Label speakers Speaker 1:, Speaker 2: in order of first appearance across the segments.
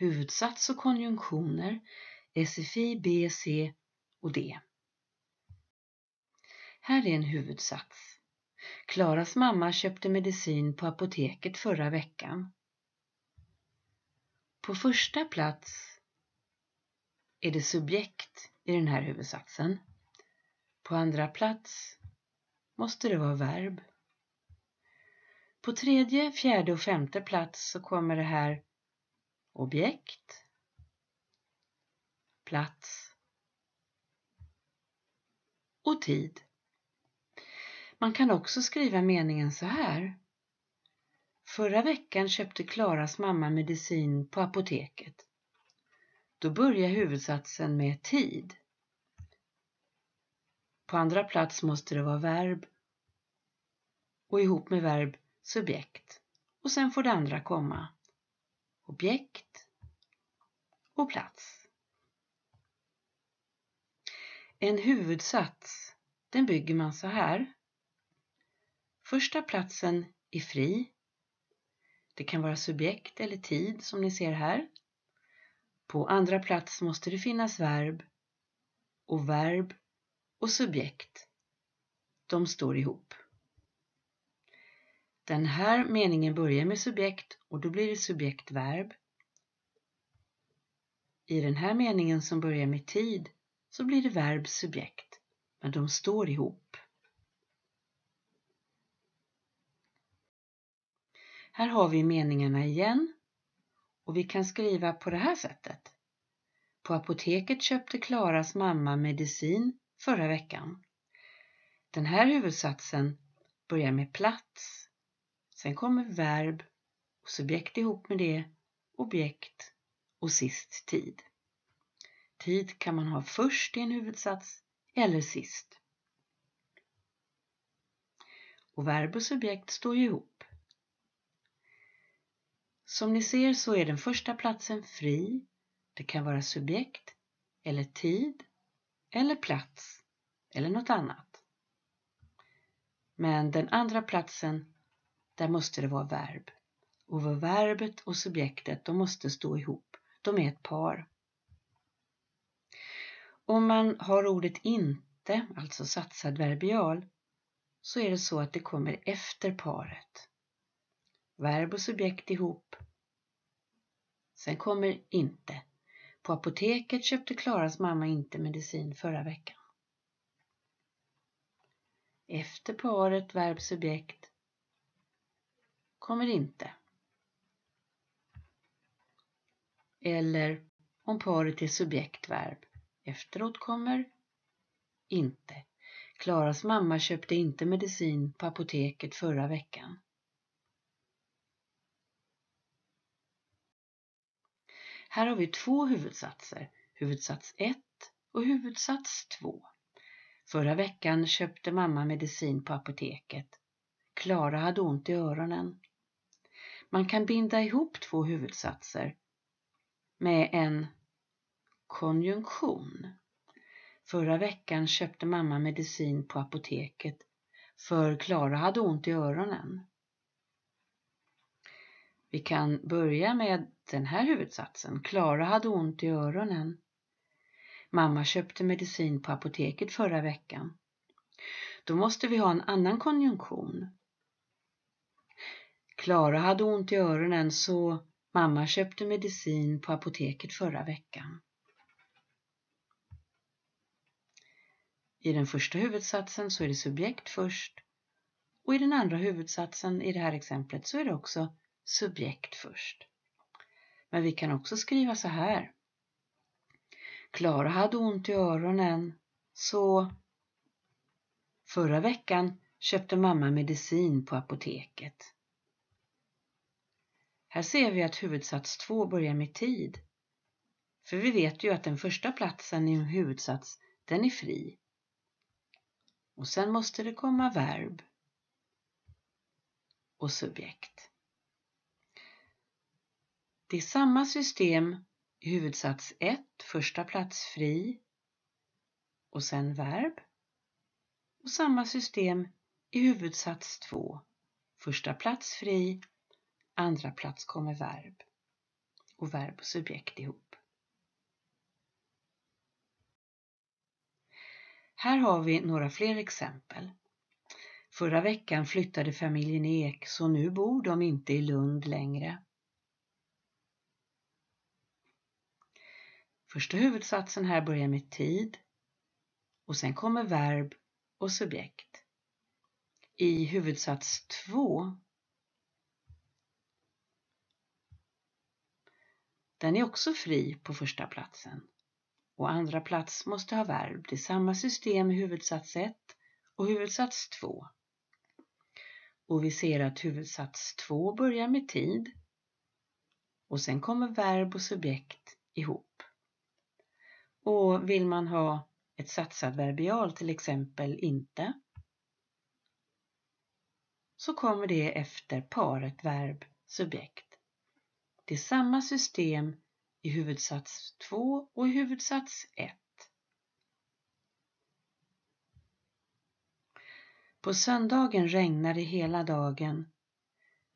Speaker 1: huvudsats och konjunktioner, SFI, B, C e och D. Här är en huvudsats. Klaras mamma köpte medicin på apoteket förra veckan. På första plats är det subjekt i den här huvudsatsen. På andra plats måste det vara verb. På tredje, fjärde och femte plats så kommer det här objekt, plats och tid. Man kan också skriva meningen så här. Förra veckan köpte Klaras mamma medicin på apoteket. Då börjar huvudsatsen med tid. På andra plats måste det vara verb och ihop med verb subjekt och sen får det andra komma. Objekt, och plats. En huvudsats, den bygger man så här. Första platsen är fri. Det kan vara subjekt eller tid som ni ser här. På andra plats måste det finnas verb och verb och subjekt. De står ihop. Den här meningen börjar med subjekt och då blir det subjektverb. I den här meningen som börjar med tid så blir det verb subjekt, men de står ihop. Här har vi meningarna igen och vi kan skriva på det här sättet. På apoteket köpte Klaras mamma medicin förra veckan. Den här huvudsatsen börjar med plats. Sen kommer verb och subjekt ihop med det, objekt och sist tid. Tid kan man ha först i en huvudsats eller sist. Och verb och subjekt står ju ihop. Som ni ser så är den första platsen fri. Det kan vara subjekt eller tid eller plats eller något annat. Men den andra platsen, där måste det vara verb. Och verbet och subjektet, de måste stå ihop. De är ett par. Om man har ordet inte, alltså satsadverbial, så är det så att det kommer efter paret. Verb och subjekt ihop. Sen kommer inte. På apoteket köpte Klaras mamma inte medicin förra veckan. Efter paret, verb, subjekt kommer inte. eller om paret är subjektverb. Efteråt kommer inte. Klaras mamma köpte inte medicin på apoteket förra veckan. Här har vi två huvudsatser, huvudsats 1 och huvudsats 2. Förra veckan köpte mamma medicin på apoteket. Klara hade ont i öronen. Man kan binda ihop två huvudsatser med en konjunktion. Förra veckan köpte mamma medicin på apoteket för Klara hade ont i öronen. Vi kan börja med den här huvudsatsen. Klara hade ont i öronen. Mamma köpte medicin på apoteket förra veckan. Då måste vi ha en annan konjunktion. Klara hade ont i öronen så Mamma köpte medicin på apoteket förra veckan. I den första huvudsatsen så är det subjekt först och i den andra huvudsatsen i det här exemplet så är det också subjekt först. Men vi kan också skriva så här. Klara hade ont i öronen så Förra veckan köpte mamma medicin på apoteket. Här ser vi att huvudsats 2 börjar med tid. För vi vet ju att den första platsen i en huvudsats, den är fri. Och sen måste det komma verb och subjekt. Det är samma system i huvudsats 1, första plats fri och sen verb. Och samma system i huvudsats 2, första plats fri Andra plats kommer verb och verb och subjekt ihop. Här har vi några fler exempel. Förra veckan flyttade familjen Ek så nu bor de inte i Lund längre. Första huvudsatsen här börjar med tid och sen kommer verb och subjekt. I huvudsats 2 Den är också fri på första platsen. Och andra plats måste ha verb Det är samma system i huvudsats 1 och huvudsats 2. Och vi ser att huvudsats 2 börjar med tid och sen kommer verb och subjekt ihop. Och vill man ha ett satsadverbial till exempel inte så kommer det efter paret verb subjekt. Det är samma system i huvudsats 2 och i huvudsats 1. På söndagen regnar det hela dagen.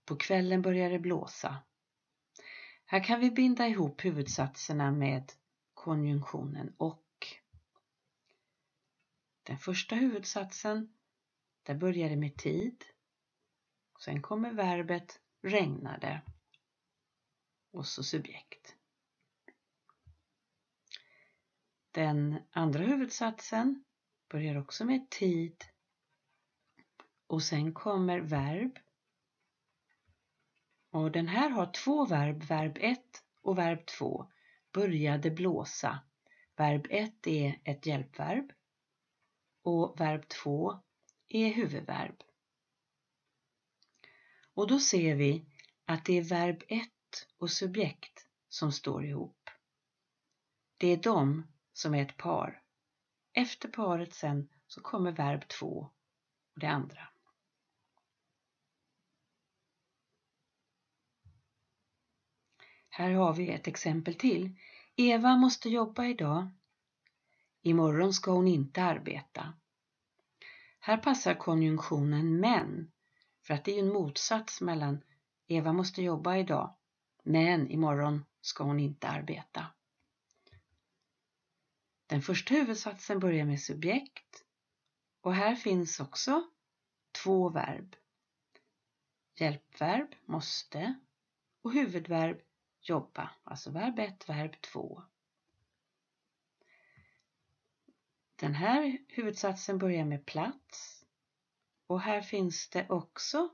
Speaker 1: På kvällen börjar det blåsa. Här kan vi binda ihop huvudsatserna med konjunktionen och. Den första huvudsatsen, där börjar det med tid. Sen kommer verbet regnade och så subjekt. Den andra huvudsatsen börjar också med tid och sen kommer verb. Och den här har två verb, verb 1 och verb 2. Började blåsa. Verb 1 är ett hjälpverb och verb 2 är huvudverb. Och då ser vi att det är verb 1 och subjekt som står ihop. Det är de som är ett par. Efter paret sen så kommer verb 2 och det andra. Här har vi ett exempel till. Eva måste jobba idag. Imorgon ska hon inte arbeta. Här passar konjunktionen men för att det är en motsats mellan Eva måste jobba idag men imorgon ska hon inte arbeta. Den första huvudsatsen börjar med subjekt och här finns också två verb. Hjälpverb måste och huvudverb jobba, alltså verb 1, verb 2. Den här huvudsatsen börjar med plats och här finns det också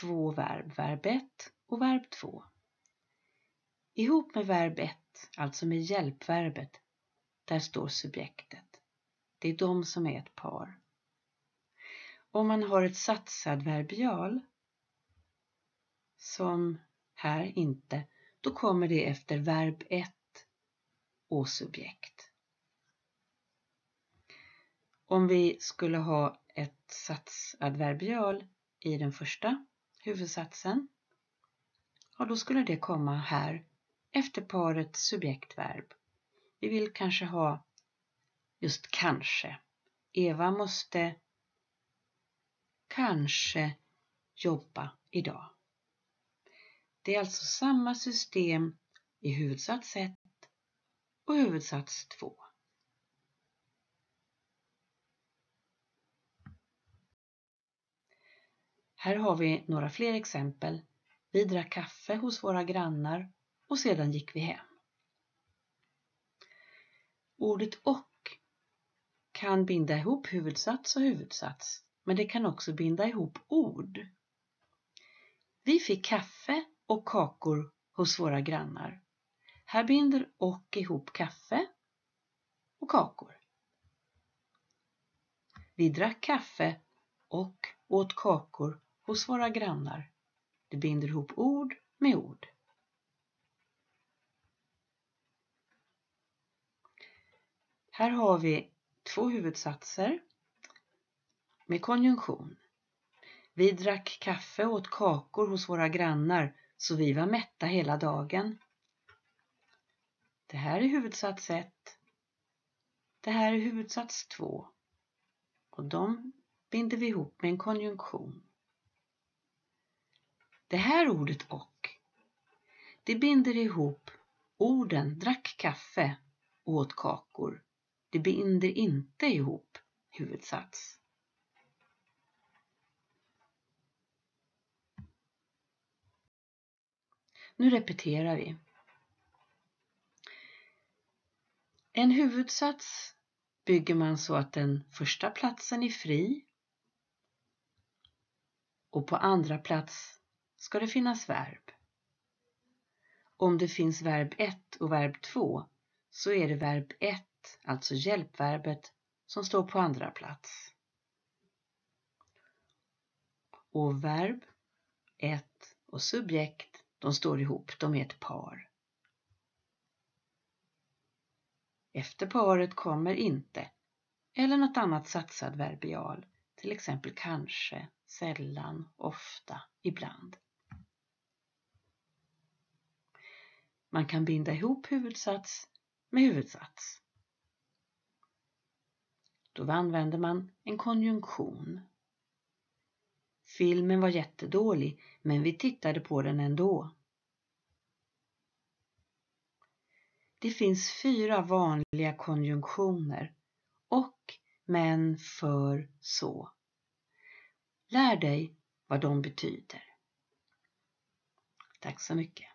Speaker 1: två verb, verb 1 och verb 2 ihop med verb 1, alltså med hjälpverbet, där står subjektet. Det är de som är ett par. Om man har ett satsadverbial, som här inte, då kommer det efter verb 1 och subjekt. Om vi skulle ha ett satsadverbial i den första huvudsatsen, ja då skulle det komma här efter paret subjektverb. Vi vill kanske ha just kanske. Eva måste kanske jobba idag. Det är alltså samma system i huvudsats 1 och huvudsats 2. Här har vi några fler exempel. Vi drack kaffe hos våra grannar och sedan gick vi hem. Ordet och kan binda ihop huvudsats och huvudsats, men det kan också binda ihop ord. Vi fick kaffe och kakor hos våra grannar. Här binder och ihop kaffe och kakor. Vi drack kaffe och åt kakor hos våra grannar. Det binder ihop ord med ord. Här har vi två huvudsatser med konjunktion. Vi drack kaffe och åt kakor hos våra grannar så vi var mätta hela dagen. Det här är huvudsats 1. Det här är huvudsats 2. Och de binder vi ihop med en konjunktion. Det här ordet och, det binder ihop orden drack kaffe och åt kakor det binder inte ihop huvudsats. Nu repeterar vi. En huvudsats bygger man så att den första platsen är fri och på andra plats ska det finnas verb. Om det finns verb 1 och verb 2 så är det verb 1 alltså hjälpverbet som står på andra plats. Och verb ett och subjekt, de står ihop, de är ett par. Efter paret kommer inte eller något annat satsad verbial, till exempel kanske, sällan, ofta, ibland. Man kan binda ihop huvudsats med huvudsats. Då använde man en konjunktion. Filmen var jättedålig, men vi tittade på den ändå. Det finns fyra vanliga konjunktioner. Och, men, för, så. Lär dig vad de betyder. Tack så mycket.